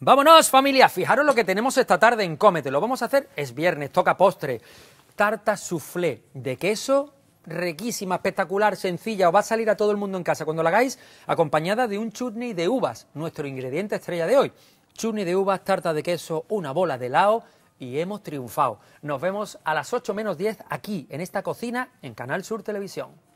Vámonos familia, fijaros lo que tenemos esta tarde en Cómete, lo vamos a hacer, es viernes, toca postre, tarta soufflé de queso, riquísima, espectacular, sencilla, os va a salir a todo el mundo en casa cuando la hagáis, acompañada de un chutney de uvas, nuestro ingrediente estrella de hoy, chutney de uvas, tarta de queso, una bola de lao y hemos triunfado. Nos vemos a las 8 menos 10 aquí, en esta cocina, en Canal Sur Televisión.